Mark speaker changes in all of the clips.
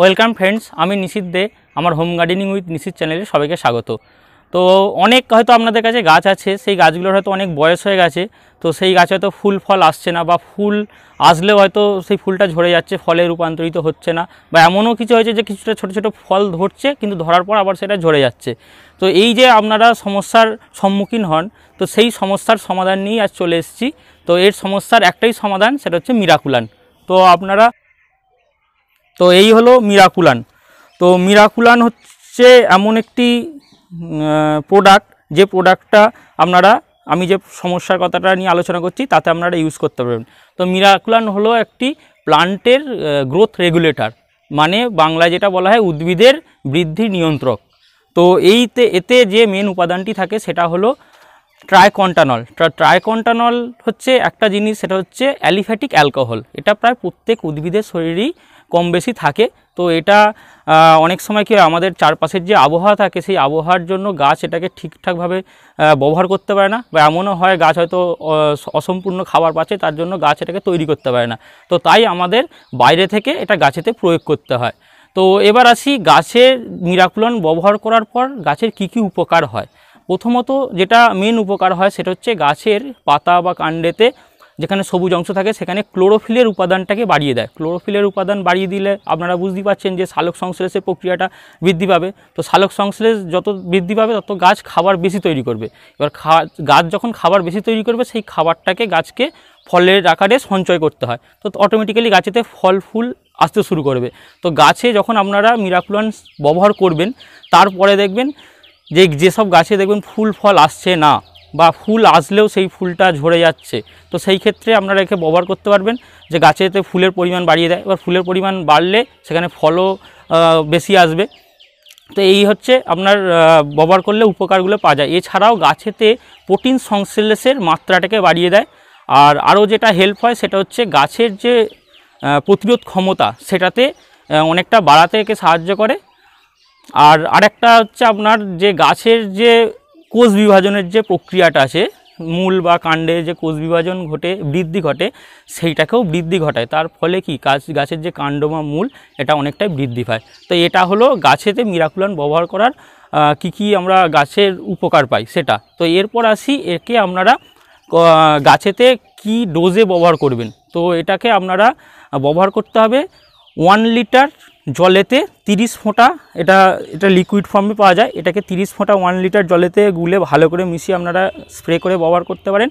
Speaker 1: welcome friends আমি নিশিত দে আমার home gardening with নিশিত চ্যানেলে সবাইকে স্বাগত তো অনেক হয়তো আপনাদের কাছে গাছ আছে সেই গাছগুলোর হয়তো অনেক বয়স হয়ে গেছে তো সেই গাছে হয়তো ফুল ফল আসছে না বা ফুল আসলেও হয়তো সেই ফুলটা ঝরে যাচ্ছে ফলে রূপান্তরিত হচ্ছে না বা এমনও কিছু হয়েছে যে কিছুটা ছোট ছোট ফল ধরছে কিন্তু ধরার পর আবার সেটা ঝরে যাচ্ছে তো এই যে আপনারা সমস্যার সম্মুখীন হন তো সেই সমস্যার সমাধান নিয়েই আজ চলে এসেছি তো এর সমস্যার একটাই সমাধান সেটা হচ্ছে মিরাকুলান তো আপনারা তো এই হলো মিরাকুলান তো মিরাকুলান হচ্ছে এমন একটি প্রোডাক্ট যে প্রোডাক্টটা আপনারা আমি যে সমস্যার কথাটা নিয়ে আলোচনা করছি তাতে আপনারা ইউজ করতে পারবেন তো মিরাকুলান হলো একটি প্লান্টের গ্রোথ রেগুলেটর মানে বাংলায় যেটা বলা হয় উদ্ভিদের বৃদ্ধি নিয়ন্ত্রক তো এইতে এতে যে মেন উপাদানটি থাকে সেটা হলো ট্রাইকন্টানল ট্রাইকন্টানল হচ্ছে একটা জিনিস সেটা হচ্ছে অ্যালিফ্যাটিক অ্যালকোহল এটা প্রায় প্রত্যেক উদ্ভিদের শরীরেই কম বেশি থাকে তো এটা অনেক সময় কি আমাদের চারপাশের যে আবহাওয়া থাকে সেই আবহাওয়ার জন্য গাছ এটাকে ঠিকঠাকভাবে ব্যবহার করতে পারে না বা এমনও হয় গাছ হয়তো অসম্পূর্ণ খাবার পাচ্ছে তার জন্য গাছ এটাকে তৈরি করতে পারে না তো তাই আমাদের বাইরে থেকে এটা গাছেতে প্রয়োগ করতে হয় তো এবার আসি গাছের নিরাকুলন ব্যবহার করার পর গাছের কি কি উপকার হয় প্রথমত যেটা মেন উপকার হয় সেটা হচ্ছে গাছের পাতা বা কাণ্ডেতে যেখানে সবুজ অংশ থাকে সেখানে ক্লোরোফিলের উপাদানটাকে বাড়িয়ে দেয় ক্লোরোফিলের উপাদান বাড়িয়ে দিলে আপনারা বুঝতেই পারছেন যে শালক সংশ্লেষের প্রক্রিয়াটা বৃদ্ধি পাবে তো শালক সংশ্লেষ যত বৃদ্ধি পাবে তত গাছ খাবার বেশি তৈরি করবে এবার গাছ যখন খাবার বেশি তৈরি করবে সেই খাবারটাকে গাছকে ফলের আকারে সঞ্চয় করতে হয় তো অটোমেটিক্যালি গাছেতে ফল ফুল আসতে শুরু করবে তো গাছে যখন আপনারা মিরাকুলান ব্যবহার করবেন তারপরে দেখবেন যে যেসব গাছে দেখবেন ফুল ফল আসছে না বা ফুল আসলেও সেই ফুলটা ঝরে যাচ্ছে তো সেই ক্ষেত্রে আপনারা একে ব্যবহার করতে পারবেন যে গাছেতে ফুলের পরিমাণ বাড়িয়ে দেয় এবার ফুলের পরিমাণ বাড়লে সেখানে ফলও বেশি আসবে তো এই হচ্ছে আপনার ব্যবহার করলে উপকারগুলো পাওয়া যায় এছাড়াও গাছেতে প্রোটিন সংশ্লেষের মাত্রাটাকে বাড়িয়ে দেয় আর আরও যেটা হেল্প হয় সেটা হচ্ছে গাছের যে প্রতিরোধ ক্ষমতা সেটাতে অনেকটা বাড়াতে একে সাহায্য করে আর আরেকটা হচ্ছে আপনার যে গাছের যে কোষ বিভাজনের যে প্রক্রিয়াটা আছে মূল বা কাণ্ডে যে কোষ বিভাজন ঘটে বৃদ্ধি ঘটে সেইটাকেও বৃদ্ধি ঘটায় তার ফলে কি গাছ গাছের যে কাণ্ড বা মূল এটা অনেকটাই বৃদ্ধি পায় তো এটা হলো গাছেতে মিরাকুলান ব্যবহার করার কি কি আমরা গাছের উপকার পাই সেটা তো এরপর আসি একে আপনারা গাছেতে কি ডোজে ব্যবহার করবেন তো এটাকে আপনারা ব্যবহার করতে হবে ওয়ান লিটার জলেতে 30 ফোঁটা এটা এটা লিকুইড ফর্মে পাওয়া যায় এটাকে 30 ফোঁটা ওয়ান লিটার জলেতে গুলে ভালো করে মিশিয়ে আপনারা স্প্রে করে ব্যবহার করতে পারেন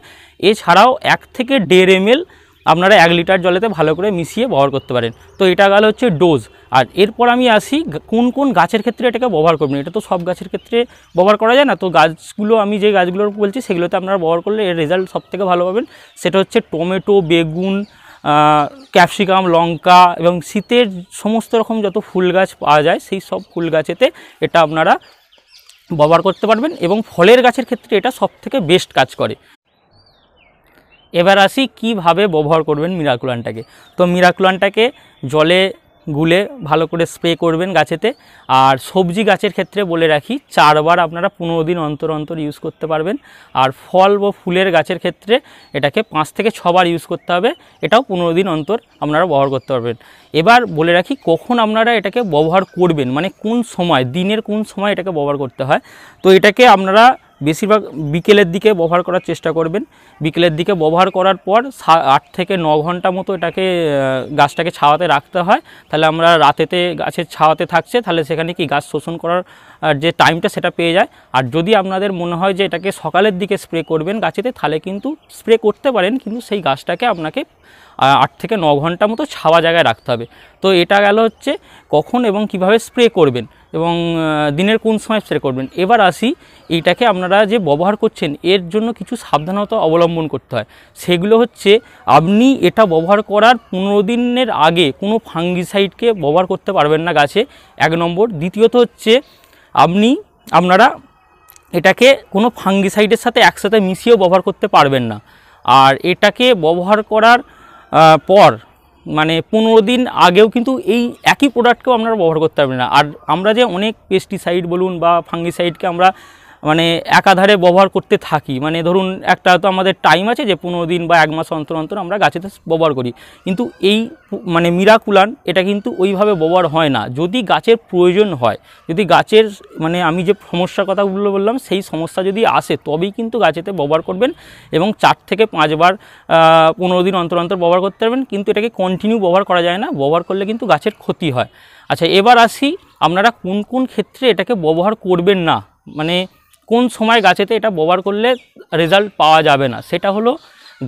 Speaker 1: এছাড়াও এক থেকে দেড় এম আপনারা এক লিটার জলেতে ভালো করে মিশিয়ে ব্যবহার করতে পারেন তো এটা গেল হচ্ছে ডোজ আর এরপর আমি আসি কোন কোন গাছের ক্ষেত্রে এটাকে ব্যবহার করবেন এটা তো সব গাছের ক্ষেত্রে ব্যবহার করা যায় না তো গাছগুলো আমি যে গাছগুলোর বলছি সেগুলোতে আপনারা ব্যবহার করলে এর রেজাল্ট সবথেকে ভালো পাবেন সেটা হচ্ছে টমেটো বেগুন ক্যাপসিকাম লঙ্কা এবং শীতের সমস্ত রকম যত ফুল গাছ পাওয়া যায় সেই সব ফুল গাছেতে এটা আপনারা ব্যবহার করতে পারবেন এবং ফলের গাছের ক্ষেত্রে এটা সব থেকে বেস্ট কাজ করে এবার আসি কিভাবে ব্যবহার করবেন মিরাকুলানটাকে তো মিরাকুলানটাকে জলে গুলে ভালো করে স্প্রে করবেন গাছেতে আর সবজি গাছের ক্ষেত্রে বলে রাখি চারবার আপনারা পনেরো দিন অন্তর অন্তর ইউজ করতে পারবেন আর ফল ও ফুলের গাছের ক্ষেত্রে এটাকে পাঁচ থেকে ছবার ইউজ করতে হবে এটাও পনেরো দিন অন্তর আপনারা ব্যবহার করতে পারবেন এবার বলে রাখি কখন আপনারা এটাকে ব্যবহার করবেন মানে কোন সময় দিনের কোন সময় এটাকে ব্যবহার করতে হয় তো এটাকে আপনারা বেশিরভাগ বিকেলের দিকে ব্যবহার করার চেষ্টা করবেন বিকেলের দিকে ব্যবহার করার পর আট থেকে ন ঘন্টা মতো এটাকে গাছটাকে ছাওয়াতে রাখতে হয় তাহলে আমরা রাতেতে গাছের ছাওয়াতে থাকছে তাহলে সেখানে কি গাছ শোষণ করার যে টাইমটা সেটা পেয়ে যায় আর যদি আপনাদের মনে হয় যে এটাকে সকালের দিকে স্প্রে করবেন গাছেতে তাহলে কিন্তু স্প্রে করতে পারেন কিন্তু সেই গাছটাকে আপনাকে আট থেকে ন ঘন্টা মতো ছাওয়া জায়গায় রাখতে হবে তো এটা গেল হচ্ছে কখন এবং কিভাবে স্প্রে করবেন এবং দিনের কোন সময় স্প্রে করবেন এবার আসি এইটাকে আপনারা যে ব্যবহার করছেন এর জন্য কিছু সাবধানতা অবলম্বন করতে হয় সেগুলো হচ্ছে আপনি এটা ব্যবহার করার পনেরো দিনের আগে কোনো ফাঙ্গিসাইডকে ব্যবহার করতে পারবেন না গাছে এক নম্বর দ্বিতীয়ত হচ্ছে আপনি আপনারা এটাকে কোনো ফাঙ্গিসাইডের সাথে একসাথে মিশিয়েও ব্যবহার করতে পারবেন না আর এটাকে ব্যবহার করার পর মানে পনেরো দিন আগেও কিন্তু এই একই প্রোডাক্টকেও আপনারা ব্যবহার করতে পারবেন না আর আমরা যে অনেক পেস্টিসাইড বলুন বা ফাঙ্গিসাইডকে আমরা মানে একাধারে ব্যবহার করতে থাকি মানে ধরুন একটা তো আমাদের টাইম আছে যে পনেরো দিন বা এক মাস অন্তর অন্তর আমরা গাছেতে ব্যবহার করি কিন্তু এই মানে মিরাকুলান এটা কিন্তু ওইভাবে ব্যবহার হয় না যদি গাছের প্রয়োজন হয় যদি গাছের মানে আমি যে সমস্যার কথাগুলো বললাম সেই সমস্যা যদি আসে তবেই কিন্তু গাছেতে ব্যবহার করবেন এবং চার থেকে পাঁচবার পনেরো দিন অন্তর অন্তর ব্যবহার করতে পারবেন কিন্তু এটাকে কন্টিনিউ ব্যবহার করা যায় না ব্যবহার করলে কিন্তু গাছের ক্ষতি হয় আচ্ছা এবার আসি আপনারা কোন কোন ক্ষেত্রে এটাকে ব্যবহার করবেন না মানে কোন সময় গাছেতে এটা ব্যবহার করলে রেজাল্ট পাওয়া যাবে না সেটা হলো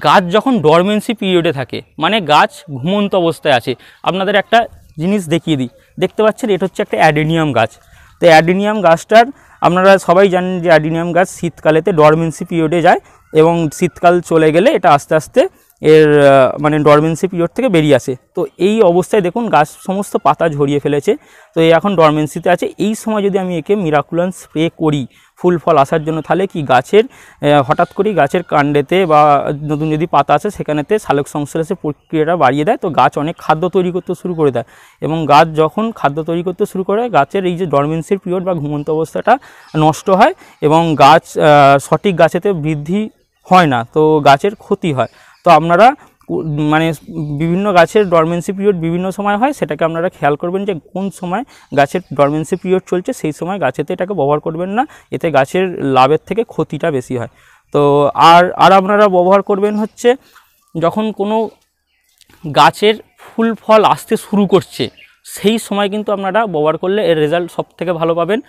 Speaker 1: গাছ যখন ডরমেন্সি পিরিয়ডে থাকে মানে গাছ ঘুমন্ত অবস্থায় আছে আপনাদের একটা জিনিস দেখিয়ে দিই দেখতে পাচ্ছেন এটা হচ্ছে একটা অ্যাডেনিয়াম গাছ তো অ্যাডিনিয়াম গাছটার আপনারা সবাই জানেন যে অ্যাডিনিয়াম গাছ শীতকালেতে ডরমেন্সি পিরিয়ডে যায় এবং শীতকাল চলে গেলে এটা আস্তে আস্তে এর মানে ডরমেন্সি পিরিয়ড থেকে বেরিয়ে আসে তো এই অবস্থায় দেখুন গাছ সমস্ত পাতা ঝরিয়ে ফেলেছে তো এখন ডরমেন্সিতে আছে এই সময় যদি আমি একে মিরাকুলান স্প্রে করি ফুল ফল আসার জন্য তাহলে কি গাছের হঠাৎ করেই গাছের কাণ্ডেতে বা নতুন যদি পাতা আছে সেখানেতে সালোক সংশ্লেষের প্রক্রিয়াটা বাড়িয়ে দেয় তো গাছ অনেক খাদ্য তৈরি করতে শুরু করে দেয় এবং গাছ যখন খাদ্য তৈরি করতে শুরু করে গাছের এই যে ডরমেন্সির পিরিয়ড বা ঘুমন্ত অবস্থাটা নষ্ট হয় এবং গাছ সঠিক গাছেতে বৃদ্ধি হয় না তো গাছের ক্ষতি হয় তো আপনারা মানে বিভিন্ন গাছের ডরমেন্সি পিরিয়ড বিভিন্ন সময় হয় সেটাকে আপনারা খেয়াল করবেন যে কোন সময় গাছের ডরমেন্সি পিরিয়ড চলছে সেই সময় গাছেতে এটাকে ব্যবহার করবেন না এতে গাছের লাভের থেকে ক্ষতিটা বেশি হয় তো আর আর আপনারা ব্যবহার করবেন হচ্ছে যখন কোনো গাছের ফুল ফল আসতে শুরু করছে সেই সময় কিন্তু আপনারা ব্যবহার করলে এর রেজাল্ট সব থেকে ভালো পাবেন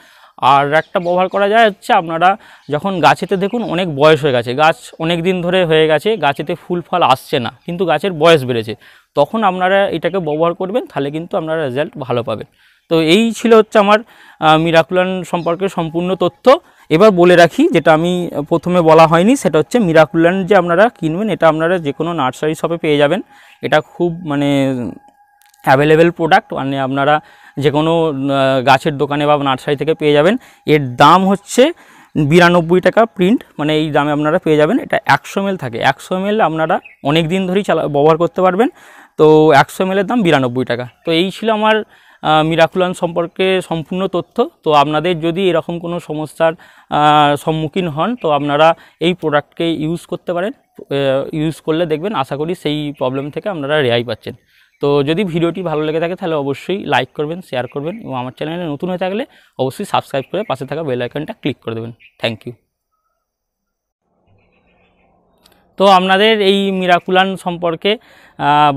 Speaker 1: আর একটা ব্যবহার করা যায় হচ্ছে আপনারা যখন গাছেতে দেখুন অনেক বয়স হয়ে গেছে গাছ অনেক দিন ধরে হয়ে গেছে গাছেতে ফুল ফল আসছে না কিন্তু গাছের বয়স বেড়েছে তখন আপনারা এটাকে ব্যবহার করবেন তাহলে কিন্তু আপনারা রেজাল্ট ভালো পাবেন তো এই ছিল হচ্ছে আমার মিরাকুলান সম্পর্কে সম্পূর্ণ তথ্য এবার বলে রাখি যেটা আমি প্রথমে বলা হয়নি সেটা হচ্ছে মিরাকুলান যে আপনারা কিনবেন এটা আপনারা যে কোনো নার্সারি শপে পেয়ে যাবেন এটা খুব মানে অ্যাভেলেবেল প্রোডাক্ট মানে আপনারা যে কোনো গাছের দোকানে বা নার্সারি থেকে পেয়ে যাবেন এর দাম হচ্ছে বিরানব্বই টাকা প্রিন্ট মানে এই দামে আপনারা পেয়ে যাবেন এটা একশো মেল থাকে একশো মেল আপনারা অনেক দিন ধরেই চালা ব্যবহার করতে পারবেন তো একশো মেলের দাম বিরানব্বই টাকা তো এই ছিল আমার মিরাকুলান সম্পর্কে সম্পূর্ণ তথ্য তো আপনাদের যদি এরকম কোনো সমস্যার সম্মুখীন হন তো আপনারা এই প্রোডাক্টকে ইউজ করতে পারেন ইউজ করলে দেখবেন আশা করি সেই প্রবলেম থেকে আপনারা রেহাই পাচ্ছেন তো যদি ভিডিওটি ভালো লেগে থাকে তাহলে অবশ্যই লাইক করবেন শেয়ার করবেন এবং আমার চ্যানেলে নতুন হয়ে থাকলে অবশ্যই সাবস্ক্রাইব করে পাশে থাকা বেল আইকনটা ক্লিক করে দেবেন থ্যাংক ইউ তো আপনাদের এই মিরাকুলান সম্পর্কে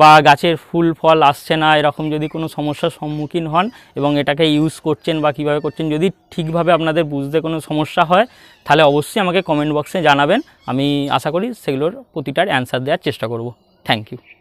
Speaker 1: বা গাছের ফুল ফল আসছে না এরকম যদি কোনো সমস্যার সম্মুখীন হন এবং এটাকে ইউজ করছেন বা কিভাবে করছেন যদি ঠিকভাবে আপনাদের বুঝতে কোনো সমস্যা হয় তাহলে অবশ্যই আমাকে কমেন্ট বক্সে জানাবেন আমি আশা করি সেগুলোর প্রতিটার অ্যান্সার দেওয়ার চেষ্টা করব থ্যাংক ইউ